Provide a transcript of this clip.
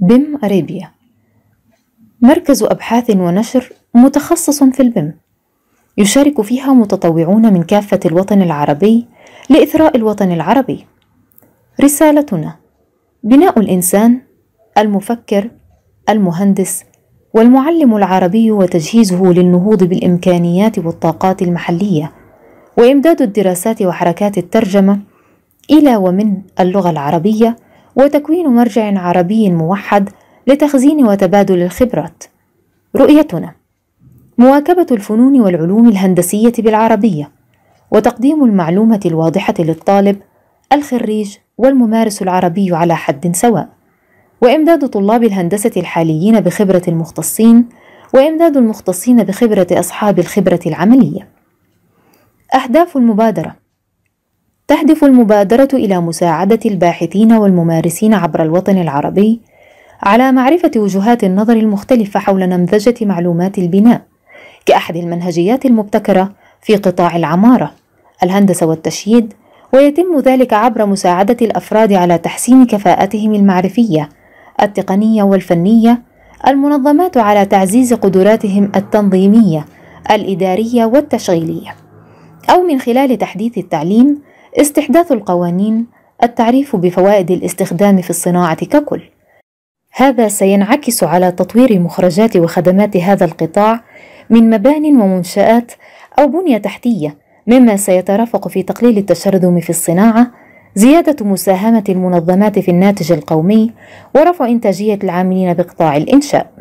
بم أريبيا مركز أبحاث ونشر متخصص في البم يشارك فيها متطوعون من كافة الوطن العربي لإثراء الوطن العربي رسالتنا بناء الإنسان المفكر المهندس والمعلم العربي وتجهيزه للنهوض بالإمكانيات والطاقات المحلية وإمداد الدراسات وحركات الترجمة إلى ومن اللغة العربية وتكوين مرجع عربي موحد لتخزين وتبادل الخبرات رؤيتنا مواكبة الفنون والعلوم الهندسية بالعربية وتقديم المعلومة الواضحة للطالب الخريج والممارس العربي على حد سواء وإمداد طلاب الهندسة الحاليين بخبرة المختصين وإمداد المختصين بخبرة أصحاب الخبرة العملية أهداف المبادرة تهدف المبادرة إلى مساعدة الباحثين والممارسين عبر الوطن العربي على معرفة وجهات النظر المختلفة حول نمذجة معلومات البناء كأحد المنهجيات المبتكرة في قطاع العمارة، الهندسة والتشييد، ويتم ذلك عبر مساعدة الأفراد على تحسين كفاءتهم المعرفية، التقنية والفنية، المنظمات على تعزيز قدراتهم التنظيمية، الإدارية والتشغيلية، أو من خلال تحديث التعليم استحداث القوانين التعريف بفوائد الاستخدام في الصناعة ككل هذا سينعكس على تطوير مخرجات وخدمات هذا القطاع من مبان ومنشآت أو بنية تحتية مما سيترافق في تقليل التشرذم في الصناعة زيادة مساهمة المنظمات في الناتج القومي ورفع إنتاجية العاملين بقطاع الإنشاء